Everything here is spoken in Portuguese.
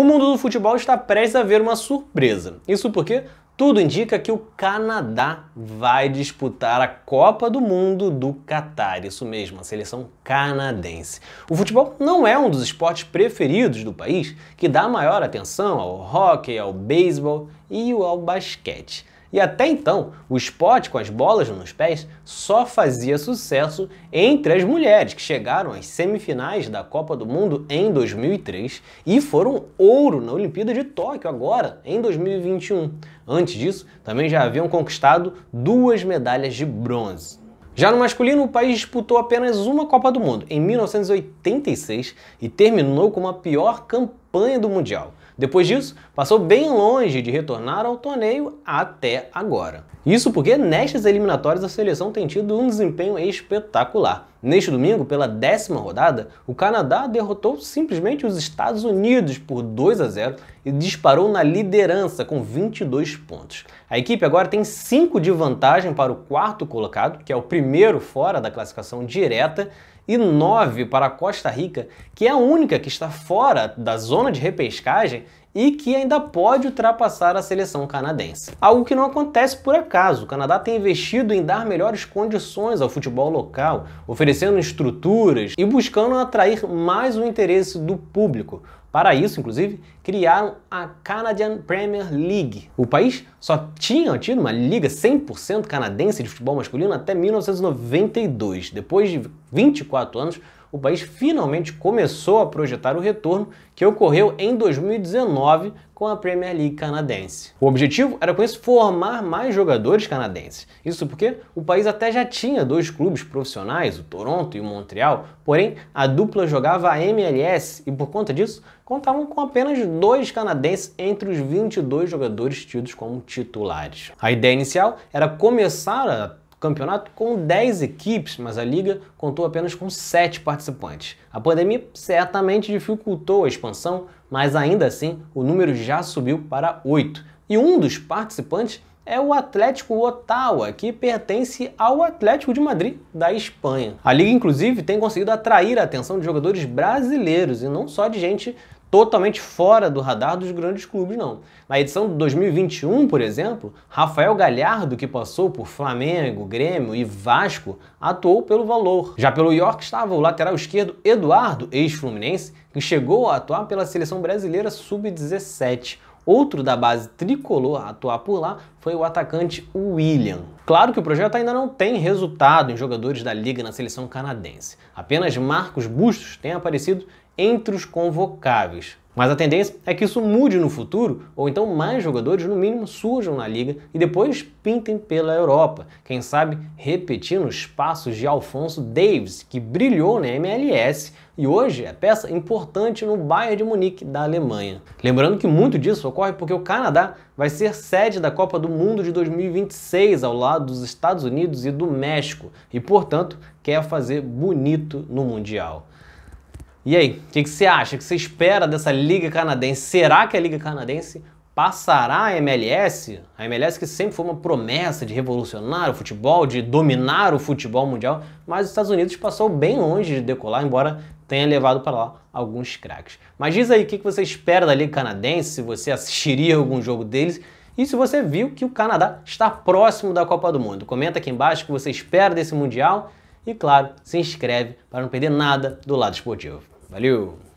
O mundo do futebol está prestes a ver uma surpresa. Isso porque tudo indica que o Canadá vai disputar a Copa do Mundo do Catar, isso mesmo, a seleção canadense. O futebol não é um dos esportes preferidos do país, que dá maior atenção ao hockey, ao beisebol e ao basquete. E até então, o esporte com as bolas nos pés só fazia sucesso entre as mulheres, que chegaram às semifinais da Copa do Mundo em 2003 e foram ouro na Olimpíada de Tóquio, agora, em 2021. Antes disso, também já haviam conquistado duas medalhas de bronze. Já no masculino, o país disputou apenas uma Copa do Mundo, em 1986, e terminou com uma pior campanha campanha do Mundial. Depois disso, passou bem longe de retornar ao torneio até agora. Isso porque nestas eliminatórias a seleção tem tido um desempenho espetacular Neste domingo, pela décima rodada, o Canadá derrotou simplesmente os Estados Unidos por 2 a 0 e disparou na liderança com 22 pontos. A equipe agora tem 5 de vantagem para o quarto colocado, que é o primeiro fora da classificação direta, e 9 para a Costa Rica, que é a única que está fora da zona de repescagem e que ainda pode ultrapassar a seleção canadense. Algo que não acontece por acaso. O Canadá tem investido em dar melhores condições ao futebol local, oferecendo estruturas e buscando atrair mais o interesse do público. Para isso, inclusive, criaram a Canadian Premier League. O país só tinha tido uma liga 100% canadense de futebol masculino até 1992. Depois de 24 anos, o país finalmente começou a projetar o retorno que ocorreu em 2019 com a Premier League canadense. O objetivo era com isso formar mais jogadores canadenses. Isso porque o país até já tinha dois clubes profissionais, o Toronto e o Montreal, porém a dupla jogava a MLS e por conta disso contavam com apenas dois canadenses entre os 22 jogadores tidos como titulares. A ideia inicial era começar a campeonato com 10 equipes, mas a liga contou apenas com 7 participantes. A pandemia certamente dificultou a expansão, mas ainda assim o número já subiu para 8. E um dos participantes é o Atlético Ottawa, que pertence ao Atlético de Madrid da Espanha. A liga inclusive tem conseguido atrair a atenção de jogadores brasileiros e não só de gente totalmente fora do radar dos grandes clubes, não. Na edição de 2021, por exemplo, Rafael Galhardo, que passou por Flamengo, Grêmio e Vasco, atuou pelo valor. Já pelo York estava o lateral esquerdo Eduardo, ex-fluminense, que chegou a atuar pela seleção brasileira sub-17. Outro da base tricolor a atuar por lá foi o atacante William. Claro que o projeto ainda não tem resultado em jogadores da liga na seleção canadense. Apenas Marcos Bustos tem aparecido entre os convocáveis. Mas a tendência é que isso mude no futuro, ou então mais jogadores, no mínimo, surjam na liga e depois pintem pela Europa. Quem sabe repetindo os passos de Alfonso Davis, que brilhou na MLS e hoje é peça importante no Bayern de Munique da Alemanha. Lembrando que muito disso ocorre porque o Canadá vai ser sede da Copa do Mundo de 2026 ao lado dos Estados Unidos e do México e, portanto, quer fazer bonito no Mundial. E aí, o que, que, você acha? O que você espera dessa Liga Canadense? Será que a Liga Canadense passará a MLS? A MLS que sempre foi uma promessa de revolucionar o futebol, de dominar o futebol mundial, mas os Estados Unidos passou bem longe de decolar, embora tenha levado para lá alguns craques. Mas diz aí o que, que você espera da Liga Canadense, se você assistiria algum jogo deles e se você viu que o Canadá está próximo da Copa do Mundo. Comenta aqui embaixo o que você espera desse Mundial e, claro, se inscreve para não perder nada do lado esportivo. Valeu!